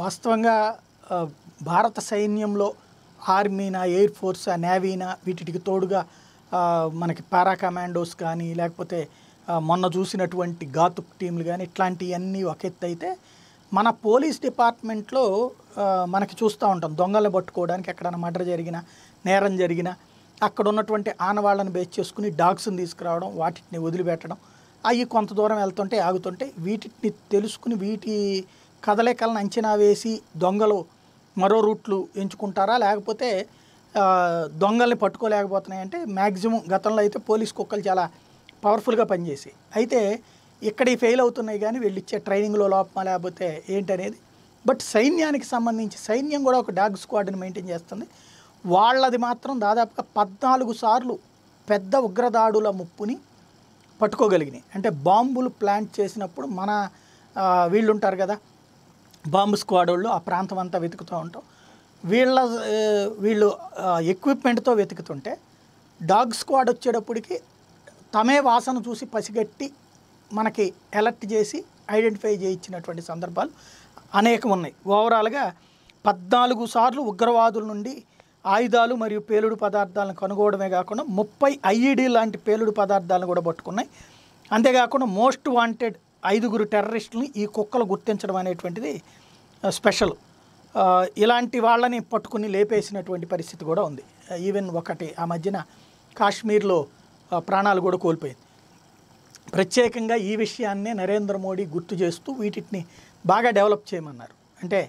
వాస్తవంగా భారత సైన్యంలో ఆర్మీనా ఎయిర్ ఫోర్స్ నేవీనా వీటికి తోడుగా మనకి పారా కమాండోస్ కానీ లేకపోతే మొన్న చూసినటువంటి గాతుక్ టీంలు కానీ ఇట్లాంటివన్నీ ఒక ఎత్తు అయితే మన పోలీస్ డిపార్ట్మెంట్లో మనకి చూస్తూ ఉంటాం దొంగలు పట్టుకోవడానికి ఎక్కడైనా మర్డర్ జరిగినా నేరం జరిగినా అక్కడ ఉన్నటువంటి ఆనవాళ్ళని బేస్ చేసుకుని డాగ్స్ని తీసుకురావడం వాటిని వదిలిపెట్టడం అవి కొంత దూరం వెళ్తుంటే ఆగుతుంటే వీటిని తెలుసుకుని వీటి కదలికలను అంచనా వేసి దొంగలు మరో రూట్లు ఎంచుకుంటారా లేకపోతే దొంగల్ని పట్టుకోలేకపోతున్నాయంటే మ్యాక్సిమం గతంలో అయితే పోలీస్ కుక్కలు చాలా పవర్ఫుల్గా పనిచేసి అయితే ఇక్కడ ఫెయిల్ అవుతున్నాయి కానీ వీళ్ళు ఇచ్చే ట్రైనింగ్లో లోపమా లేకపోతే ఏంటనేది బట్ సైన్యానికి సంబంధించి సైన్యం కూడా ఒక డాగ్ స్క్వాడ్ని మెయింటైన్ చేస్తుంది వాళ్ళది మాత్రం దాదాపుగా పద్నాలుగు సార్లు పెద్ద ఉగ్రదాడుల ముప్పుని పట్టుకోగలిగినాయి అంటే బాంబులు ప్లాంట్ చేసినప్పుడు మన వీళ్ళుంటారు కదా బాంబు స్క్వాడ్ వాళ్ళు ఆ ప్రాంతం అంతా వెతుకుతూ ఉంటాం వీళ్ళ వీళ్ళు ఎక్విప్మెంట్తో వెతుకుతుంటే డాగ్ స్క్వాడ్ వచ్చేటప్పటికి తమే వాసన చూసి పసిగట్టి మనకి ఎలర్ట్ చేసి ఐడెంటిఫై చేయించినటువంటి సందర్భాలు అనేకం ఉన్నాయి ఓవరాల్గా పద్నాలుగు సార్లు ఉగ్రవాదుల నుండి ఆయుధాలు మరియు పేలుడు పదార్థాలను కనుగోవడమే కాకుండా ముప్పై ఐఈడి e లాంటి పేలుడు పదార్థాలను కూడా పట్టుకున్నాయి అంతేకాకుండా మోస్ట్ వాంటెడ్ ఐదుగురు టెర్రరిస్టులను ఈ కుక్కలు గుర్తించడం అనేటువంటిది స్పెషల్ ఇలాంటి వాళ్ళని పట్టుకుని లేపేసినటువంటి పరిస్థితి కూడా ఉంది ఈవెన్ ఒకటి ఆ మధ్యన కాశ్మీర్లో ప్రాణాలు కూడా కోల్పోయింది ప్రత్యేకంగా ఈ విషయాన్నే నరేంద్ర మోడీ గుర్తు చేస్తూ వీటిని బాగా డెవలప్ చేయమన్నారు అంటే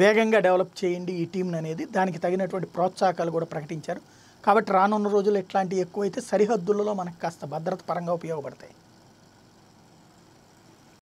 వేగంగా డెవలప్ చేయండి ఈ టీం అనేది దానికి తగినటువంటి ప్రోత్సాహకాలు కూడా ప్రకటించారు కాబట్టి రానున్న రోజులు ఇట్లాంటివి ఎక్కువైతే సరిహద్దులలో మనకు కాస్త భద్రత పరంగా ఉపయోగపడతాయి